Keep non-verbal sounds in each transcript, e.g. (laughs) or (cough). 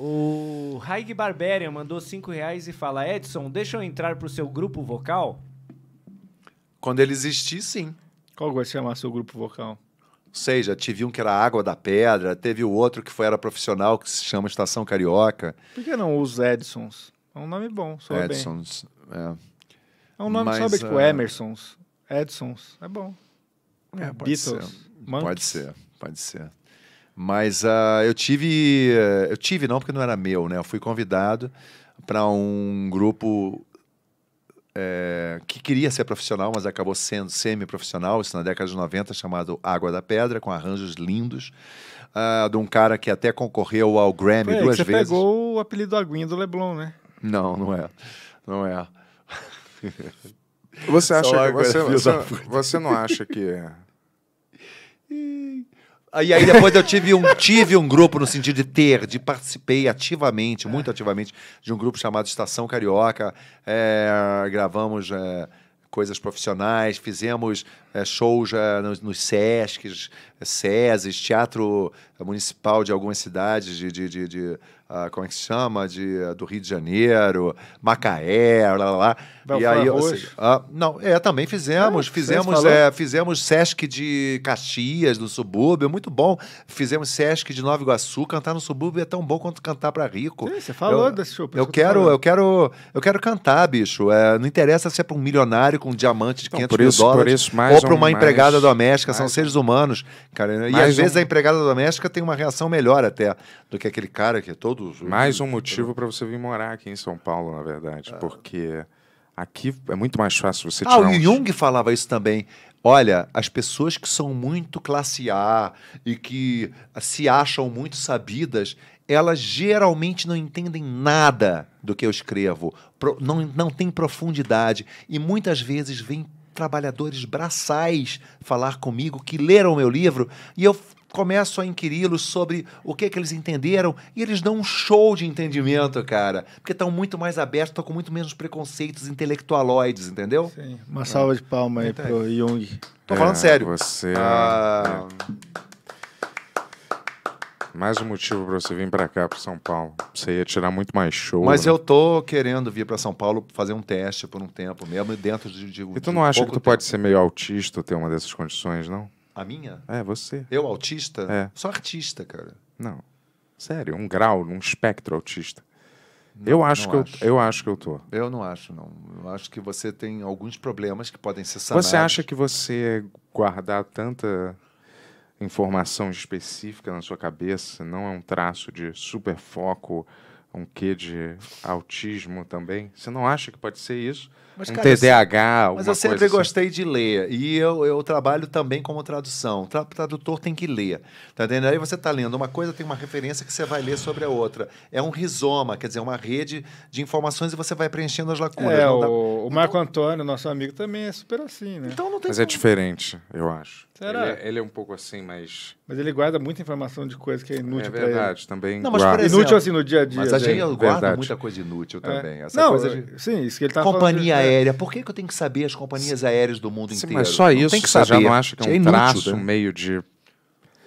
O Haig Barbarian mandou 5 reais e fala: Edson, deixa eu entrar pro seu grupo vocal? Quando ele existir, sim. Qual vai se chamar seu grupo vocal? Seja, tive um que era Água da Pedra, teve o outro que foi era profissional, que se chama Estação Carioca. Por que não os Edsons? É um nome bom, soa Edsons, bem. é. É um nome, Mas, sabe, uh... tipo é- Emersons, Edsons, é bom. É, pode Beatles, ser. Pode ser, pode ser. Mas uh, eu tive. Eh, eu tive, não, porque não era meu, né? Eu fui convidado para um grupo é, que queria ser profissional, mas acabou sendo semi-profissional, isso na década de 90, chamado Água da Pedra, com arranjos lindos, uh, de um cara que até concorreu ao Grammy Foi é, duas você vezes. Você pegou o apelido Aguinha do Leblon, né? Não, não é. Não é. Você acha que, você, você, você não acha que (laughs) E aí depois eu tive um, tive um grupo no sentido de ter, de participei ativamente, muito ativamente, de um grupo chamado Estação Carioca. É, gravamos é, coisas profissionais, fizemos é, shows é, nos, nos SESCs, SESES, teatro municipal de algumas cidades de, de, de, de ah, como é que se chama, de, eh, do Rio de Janeiro, Macaé, lá, lá, lá. e aí, assim, não, é, também fizemos, é, fizemos, é, fizemos Sesc de Caxias, no subúrbio, muito bom. Fizemos Sesc de Nova Iguaçu, cantar no subúrbio é tão bom quanto cantar para rico. Sim, você falou eu, desse show. Eu quero, eu, eu quero, eu quero cantar, bicho. É, não interessa se é para um milionário com um diamante de 500 então, mil isso, dólares ou para uma mais, empregada doméstica, mais, são seres humanos, cara. E às um... vezes a empregada doméstica tem uma reação melhor até do que aquele cara que é todo todos. Mais um motivo para você vir morar aqui em São Paulo, na verdade, ah. porque aqui é muito mais fácil você ah, tirar. Ah, o uns... Jung falava isso também. Olha, as pessoas que são muito classe A e que se acham muito sabidas, elas geralmente não entendem nada do que eu escrevo, Pro, não, não tem profundidade e muitas vezes vêm trabalhadores braçais falar comigo que leram meu livro e eu começo a inquiri-los sobre o que, é que eles entenderam e eles dão um show de entendimento, cara. Porque estão muito mais abertos, estão com muito menos preconceitos intelectualoides, entendeu? Sim. Uma salva de palma aí para pro Jung. Tô falando sério. É, você. Ah... É. Mais um motivo para você vir para cá, para São Paulo. Você ia tirar muito mais show. Mas né? eu tô querendo vir para São Paulo fazer um teste por um tempo mesmo, dentro de. de e tu não acha que tu tempo. pode ser meio autista ter uma dessas condições, não? A minha? É, você. Eu, autista? É. Sou artista, cara. Não. Sério, um grau, um espectro autista. Não, eu acho que acho. Eu, eu acho que eu tô. Eu não acho, não. Eu acho que você tem alguns problemas que podem ser sanados. Você acha que você guardar tanta informação específica na sua cabeça não é um traço de super foco? um quê de autismo também? Você não acha que pode ser isso? Mas, um cara, TDAH, alguma Mas eu sempre assim. gostei de ler. E eu, eu trabalho também como tradução. O tradutor tem que ler. Tá entendendo? Aí você está lendo uma coisa, tem uma referência que você vai ler sobre a outra. É um rizoma, quer dizer, uma rede de informações e você vai preenchendo as lacunas. É, dá... o, o, Marco Antônio, nosso amigo, também é super assim, né? Então não tem Mas é como... é diferente, eu acho. Será? Ele, é, ele, é um pouco assim, mas. Mas ele guarda muita informação de coisa que é inútil. É verdade, também. Não, mas guarda. Exemplo, inútil assim no dia a dia. Mas a gente guarda verdade. muita coisa inútil é. também. É. Essa não, coisa de... Sim, isso que ele tá Companhia é- aérea. Por que, que eu tenho que saber as companhias aéreas do mundo sim, inteiro? Mas só isso. Tem que saber. Você já não acha que é um é inútil, traço né? meio de.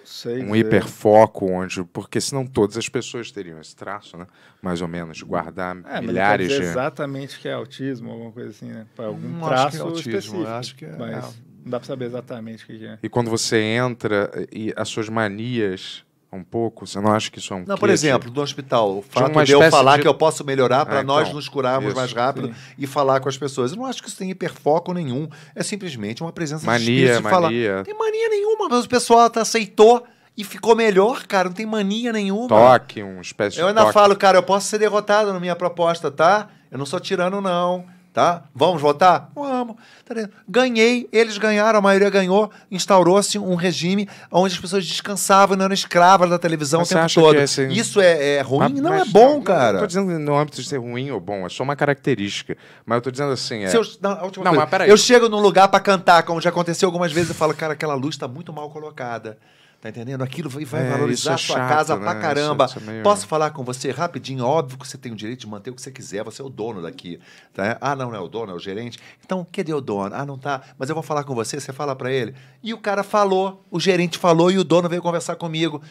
Sei um hiperfoco onde. Porque senão todas as pessoas teriam esse traço, né? Mais ou menos, de guardar é, milhares mas de. Exatamente que é autismo, alguma coisa assim, né? Pra algum não traço acho que é autismo, específico. Acho que é. Mas... é não dá para saber exatamente o que é. E quando você entra e as suas manias um pouco, você não acha que isso é um Não, por exemplo, no hospital, o fato de, de eu falar de... que eu posso melhorar para é, nós então, nos curarmos isso, mais rápido sim. e falar com as pessoas. Eu não acho que isso tem hiperfoco nenhum, é simplesmente uma presença mania, de espírito mania. falar. Tem mania nenhuma, mas o pessoal tá, aceitou e ficou melhor, cara, não tem mania nenhuma. Toque, uma espécie de Eu ainda toque. falo, cara, eu posso ser derrotado na minha proposta, tá? Eu não sou tirano não tá? Vamos votar? Vamos. Tá Ganhei, eles ganharam, a maioria ganhou, instaurou-se um regime onde as pessoas descansavam, não eram escravas da televisão Mas o tempo todo. É assim... Isso é, é ruim? Ah, é mas, não mas é bom, não, cara. Não tô dizendo no âmbito de ser ruim ou bom, é só uma característica. Mas eu tô dizendo assim, é... eu, não, não coisa, mas peraí. Eu chego num lugar para cantar, como já aconteceu algumas vezes, e falo, cara, aquela luz tá muito mal colocada. Tá entendendo? Aquilo vai, vai é, valorizar é chato, sua casa né? pra é- caramba. Isso, isso é meio... Posso falar com você rapidinho? Óbvio que você tem o direito de manter o que você quiser, você é o dono daqui. Tá? Ah, não, não é o dono, é o gerente. Então, cadê o dono? Ah, não tá. Mas eu vou falar com você, você fala para ele. E o cara falou, o gerente falou e o dono veio conversar comigo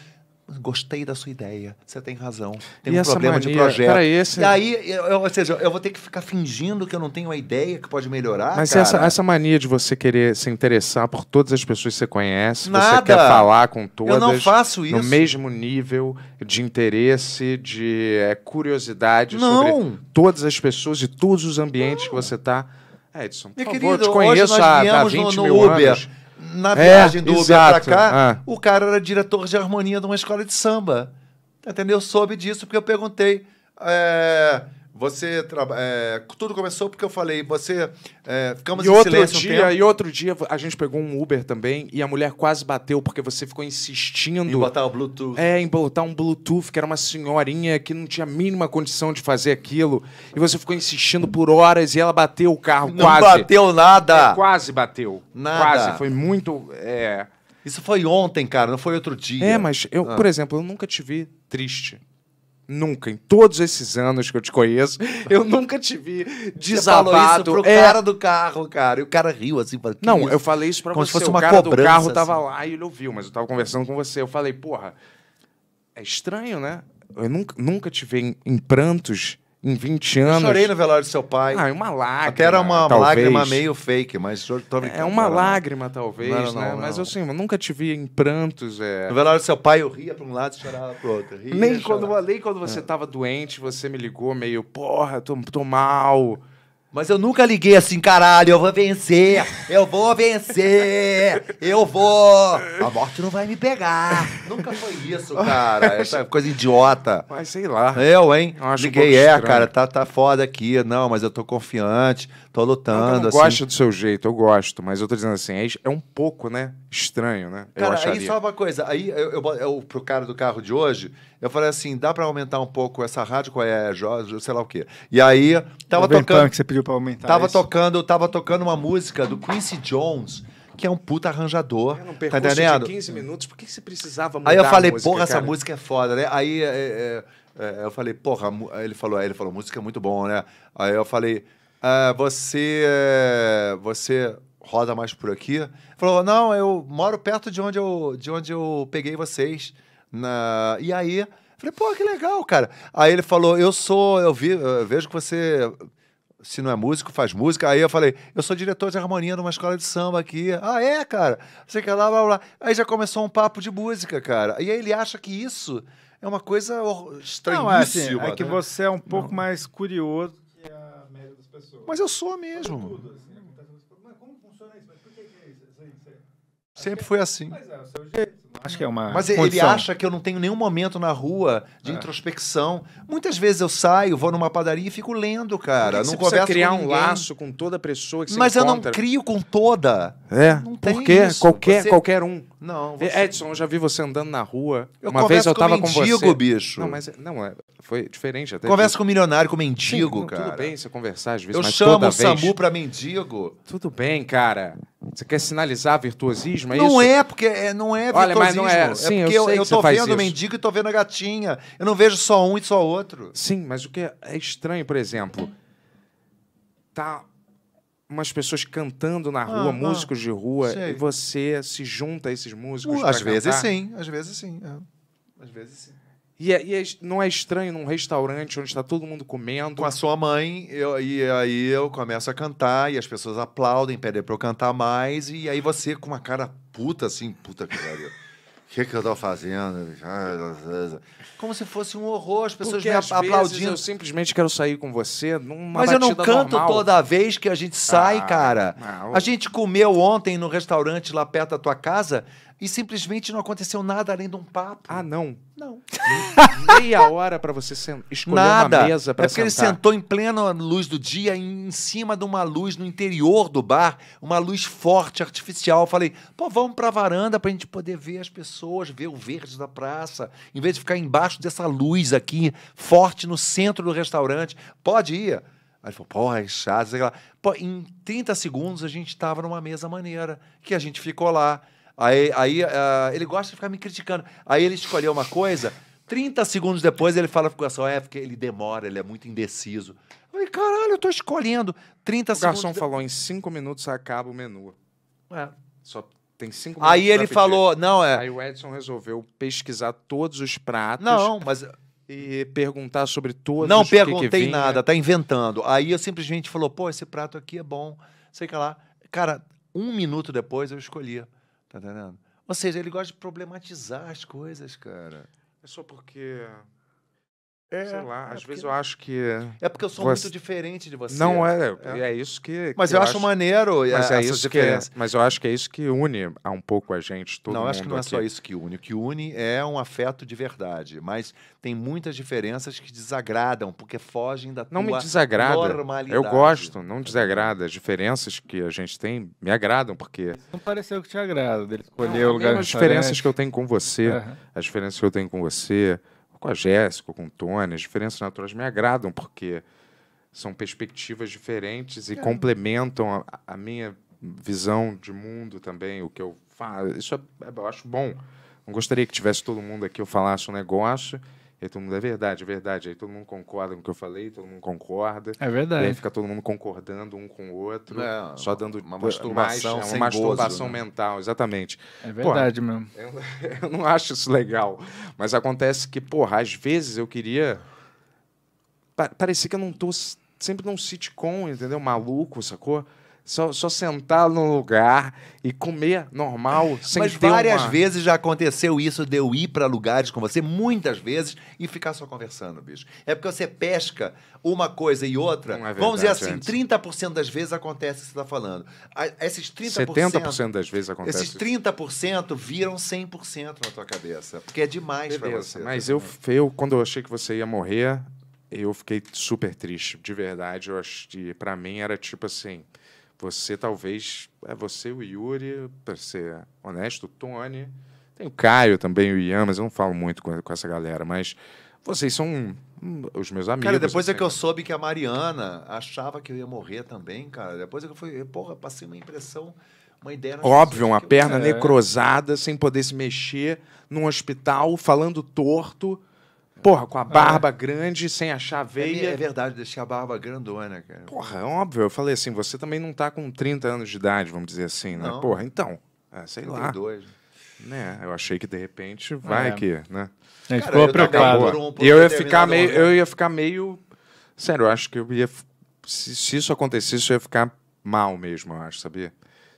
gostei da sua ideia, você tem razão, tem e um problema mania? de projeto. Peraí, esse... E aí, eu, ou seja, eu vou ter que ficar fingindo que eu não tenho a ideia que pode melhorar. Mas essa, essa, mania de você querer se interessar por todas as pessoas que você conhece, Nada. você quer falar com todas. Eu não faço isso. No mesmo nível de interesse, de é, curiosidade não. sobre todas as pessoas e todos os ambientes não. que você está. Edson, por favor, querido, te conheço há, há 20 no, no mil Uber. anos na é, viagem é, do Uber para cá, ah. o cara era diretor de harmonia de uma escola de samba. Entendeu? Eu soube disso porque eu perguntei. É, você é, tudo começou porque eu falei, você é, ficamos e em outro silêncio dia, um tempo. E outro dia a gente pegou um Uber também e a mulher quase bateu porque você ficou insistindo em botar o Bluetooth. É, em botar um Bluetooth que era uma senhorinha que não tinha a mínima condição de fazer aquilo e você ficou insistindo por horas e ela bateu o carro não quase. Não bateu nada. É, quase bateu. Nada. Quase, foi muito é... Isso foi ontem, cara, não foi outro dia. É, mas eu, ah. por exemplo, eu nunca te vi triste. Nunca, em todos esses anos que eu te conheço, (laughs) eu nunca te vi desabado. Você falou pro é... cara do carro, cara. E o cara riu assim. Falou, não, isso? eu falei isso pra Como você. Se fosse uma o cara cobrança, do carro assim. tava lá e ele ouviu, mas eu tava conversando com você. Eu falei, porra, é estranho, né? Eu nunca, nunca te vi em, em prantos em 20 anos. Eu chorei no velório do seu pai. Ah, é uma lágrima. Até era uma talvez. lágrima meio fake, mas tô brincando. É uma lágrima, não. talvez, não, né? não, né? mas assim, eu nunca te vi em prantos. É... No velório do seu pai, eu ria para um lado e chorava pro outro. Ria, nem, quando, nem quando você estava doente, você me ligou meio, porra, tô, tô mal. Mas eu nunca liguei assim, caralho, eu vou vencer, eu vou vencer, eu vou. A morte não vai me pegar. Nunca foi isso, cara. (laughs) Essa coisa idiota. Mas sei lá. Eu, hein? Eu liguei, um é, estranho. cara, tá, tá foda aqui. Não, mas eu tô confiante, tô lutando. Eu não assim. gosto do seu jeito, eu gosto, mas eu tô dizendo assim, é, é um pouco, né? estranho, né? Cara, aí só uma coisa. Aí eu, eu, eu, pro cara do carro de hoje, eu falei assim: dá pra aumentar um pouco essa rádio, qual é, Jorge, sei lá o quê. E aí, tava tocando. que você pediu pra aumentar. Tava isso. tocando, tava tocando uma música do Quincy Jones. Que é um puta arranjador. Era um tá entendendo? de 15 minutos, por que, você precisava mudar Aí eu falei, música, porra, cara? essa música é foda, né? Aí é, é, é, é eu falei, porra, ele falou, ele falou, música é muito bom, né? Aí eu falei, ah, você. É, você roda mais por aqui. Falou: não, eu moro perto de onde eu, de onde eu peguei vocês. Na... E aí, falei, pô, que legal, cara. Aí ele falou: eu sou, eu, vi, eu vejo que você se não é músico, faz música. Aí eu falei, eu sou diretor de harmonia numa escola de samba aqui. Ah, é, cara? Você quer lá, blá, blá. Aí já começou um papo de música, cara. E aí ele acha que isso é uma coisa estranhíssima. Não, é, assim, é que né? você é um pouco não. mais curioso que a média das pessoas. Mas eu sou mesmo. Tudo, assim. Sempre foi assim. Mas é é? Acho que é uma. Mas condição. ele acha que eu não tenho nenhum momento na rua de é. introspecção. Muitas vezes eu saio, vou numa padaria e fico lendo, cara. não você converso criar com um laço com toda pessoa que você Mas encontra. eu não crio com toda. É. Não tem Porque qualquer você... qualquer um. Não. Você... Edson, eu já vi você andando na rua. Eu uma vez eu tava com, mendigo, com você. mendigo, bicho. Não, mas não, é, foi diferente até. Conversa com com milionário, com mendigo, Sim, cara. Tudo bem você conversar às vezes, eu mas chamo toda o vez... SAMU pra mendigo. Tudo bem, cara. Você quer sinalizar virtuosismo? É não isso? é, porque é, não é virtuosismo. Olha, mas não é. é sim, é porque eu, eu, eu tô vendo o mendigo e tô vendo a gatinha. Eu não vejo só um e só outro. Sim, mas o que é, é estranho, por exemplo, tá umas pessoas cantando na rua, ah, ah. músicos ah, de rua, sei. e você se junta a esses músicos. Uh, às cantar. vezes sim, às vezes sim. É. Às vezes sim. E, é, e é, não é estranho num restaurante onde está todo mundo comendo. Com a sua mãe, eu, e aí eu começo a cantar, e as pessoas aplaudem, pedem para eu cantar mais, e aí você com uma cara puta assim, puta que pariu. O que, que eu tô fazendo? Como se fosse um horror, as pessoas Porque me às aplaudindo. Vezes eu simplesmente quero sair com você numa Mas eu não canto normal. toda vez que a gente sai, ah, cara. Não. A gente comeu ontem no restaurante lá perto da tua casa e simplesmente não aconteceu nada além de um papo. Ah, não. Não. Meia hora para você escolher nada. uma mesa para sentar. É porque ele sentou em plena luz do dia, em cima de uma luz no interior do bar, uma luz forte, artificial. Eu falei, pô, vamos a varanda para a gente poder ver as pessoas, ver o verde da praça, em vez de ficar embaixo dessa luz aqui, forte no centro do restaurante. Pode ir. Aí ele falou, porra, é chato. Pô, em 30 segundos a gente estava numa mesa maneira, que a gente ficou lá. Aí, aí uh, ele gosta de ficar me criticando. Aí ele escolheu uma coisa, 30 segundos depois ele fala com o garçom, é porque ele demora, ele é muito indeciso. Eu falei, caralho, eu tô escolhendo. 30 segundos. O garçom falou, em 5 minutos acaba o menu. É. Só tem cinco minutos. Aí ele pedir. falou, não é. Aí o Edson resolveu pesquisar todos os pratos. Não, mas e perguntar sobre todos. Não perguntei que nada, tá inventando. Aí eu simplesmente falou, pô, esse prato aqui é bom, sei que lá. Cara, um minuto depois eu escolhia. Tá entendendo? Ou seja, ele gosta de problematizar as coisas, cara. É só porque é, sei lá, é às vezes eu acho que. É porque eu sou você... muito diferente de você. Não é, é, é isso que. Mas que eu, eu, acho maneiro é, mas é isso Que, mas eu acho que é isso que une um pouco a gente, todo Não, acho que não é aqui. é só isso que une. O que une é um afeto de verdade. Mas tem muitas diferenças que desagradam, porque fogem da não tua me desagrada. normalidade. Eu gosto, não desagrada. As diferenças que a gente tem me agradam, porque. Não pareceu que te agrada, ele escolheu o lugar. As diferenças que eu tenho com você, uhum. as diferenças que eu tenho com você com a Jéssica, com o Tony, as diferenças naturais me agradam, porque são perspectivas diferentes e é. complementam a, a, minha visão de mundo também, o que eu faço. Isso é, é, eu acho bom. Não gostaria que tivesse todo mundo aqui, eu falasse um negócio Aí todo mundo, é verdade, é verdade. Aí todo mundo concorda com o que eu falei, todo mundo concorda. É verdade. E aí fica todo mundo concordando um com o outro. É, só dando uma masturbação, é, uma masturbação né? mental, exatamente. É verdade porra, mesmo. Eu, (laughs) eu, não acho isso legal. Mas acontece que, porra, às vezes eu queria. Pa parecia que eu não tô sempre num sitcom, entendeu? Maluco, sacou? Só, só sentar no lugar e comer normal, sem Mas várias uma... vezes já aconteceu isso de eu ir para lugares com você, muitas vezes, e ficar só conversando, bicho. É porque você pesca uma coisa e outra. É vamos dizer assim, antes. 30% das vezes acontece o que você está falando. esses 30%. 70% das vezes acontece. Esses 30% viram 100% na tua cabeça. Porque é demais para você. Mas tá eu, eu, quando eu achei que você ia morrer, eu fiquei super triste, de verdade. Eu acho que para mim era tipo assim, você talvez. É você, o Yuri, para ser honesto, o Tony. Tem o Caio também, o Ian, mas eu não falo muito com, com essa galera, mas vocês são hum, os meus amigos. Cara, depois é assim, é que eu soube que a Mariana achava que eu ia morrer também, cara. Depois é que eu fui, porra, passei uma impressão, uma ideia. Óbvio, uma perna eu... necrosada, sem poder se mexer, num hospital, falando torto. Porra, com a é. barba ah, grande, sem achar veia. É, é, verdade, deixei a barba grandona, cara. Porra, é óbvio. Eu falei assim, você também não tá com 30 anos de idade, vamos dizer assim, né? Não. Porra, então. É, sei 32. lá. 32. Né? Eu achei que de repente vai é. que, né? A gente ficou Um e eu ia ficar meio. Eu ia ficar meio. Sério, eu acho que eu ia. Se, se isso acontecesse, eu ia ficar mal mesmo, eu acho, sabia?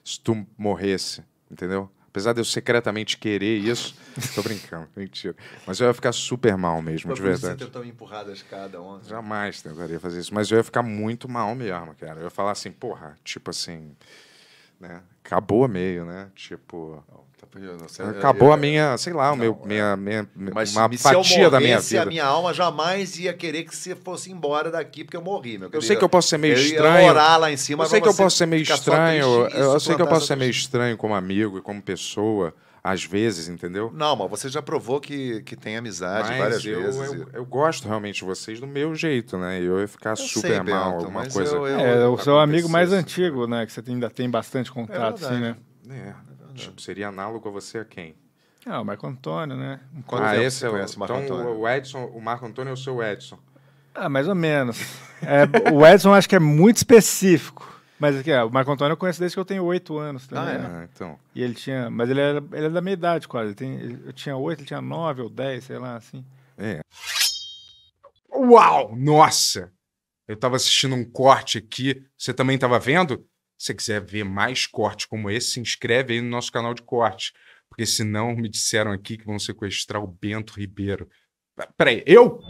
Se tu morresse, entendeu? Apesar de eu secretamente querer isso, (laughs) tô brincando, mentira. Mas eu ia ficar super mal mesmo, de verdade. Você tentou me empurrar da escada ontem? Jamais tentaria fazer isso, mas eu ia ficar muito mal mesmo, cara. Eu ia falar assim, porra, tipo assim né? Acabou a meio, né? Tipo. Tá é, acabou é, a minha, sei lá, não, meu, é. minha, minha, Mas uma se fatia eu morresse, da minha vida. a minha alma jamais ia querer que você fosse embora daqui, porque eu morri, meu querido. Eu sei que eu posso ser meio estranho. morar lá em cima, Eu sei que eu posso ser meio estranho. Eu sei que eu posso ser meio estranho como amigo e como pessoa às vezes, entendeu? Não, mas você já provou que, que tem amizade mas várias eu, vezes. Eu, eu, gosto realmente de vocês do meu jeito, né? Eu ia ficar eu super sei, mal, alguma coisa. Eu, é, o seu amigo mais né? antigo, né? Que você ainda tem bastante contato, é assim, né? É, é tipo, seria análogo a você a quem? Ah, o Marco Antônio, né? Quanto ah, esse é o, o Marco então, Antônio? O Edson, o Marco Antônio é o seu Edson. Ah, mais ou menos. É, o Edson acho que é muito específico. Mas aqui, ó, o Marco Antônio eu conheço desde que eu tenho oito anos também. Tá ah, é? Ah, então. E ele tinha. Mas ele era, ele era da minha idade quase. Ele tem, eu tinha oito, ele tinha nove ou dez, sei lá, assim. É. Uau! Nossa! Eu tava assistindo um corte aqui. Você também tava vendo? Se você quiser ver mais cortes como esse, se inscreve aí no nosso canal de cortes. Porque senão me disseram aqui que vão sequestrar o Bento Ribeiro. Peraí, eu?